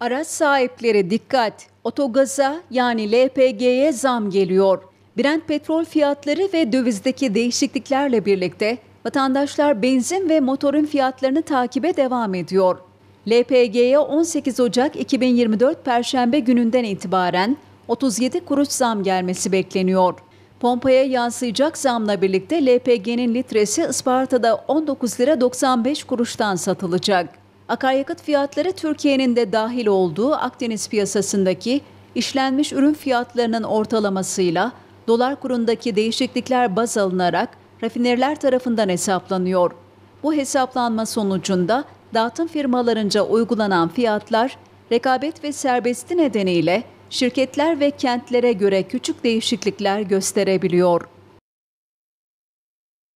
Araç sahipleri dikkat. Otogaza yani LPG'ye zam geliyor. Brent petrol fiyatları ve dövizdeki değişikliklerle birlikte vatandaşlar benzin ve motorun fiyatlarını takibe devam ediyor. LPG'ye 18 Ocak 2024 Perşembe gününden itibaren 37 kuruş zam gelmesi bekleniyor. Pompaya yansıyacak zamla birlikte LPG'nin litresi Isparta'da 19 lira 95 kuruştan satılacak. Akaryakıt fiyatları Türkiye'nin de dahil olduğu Akdeniz piyasasındaki işlenmiş ürün fiyatlarının ortalamasıyla dolar kurundaki değişiklikler baz alınarak rafineriler tarafından hesaplanıyor. Bu hesaplanma sonucunda dağıtım firmalarınca uygulanan fiyatlar rekabet ve serbesti nedeniyle şirketler ve kentlere göre küçük değişiklikler gösterebiliyor.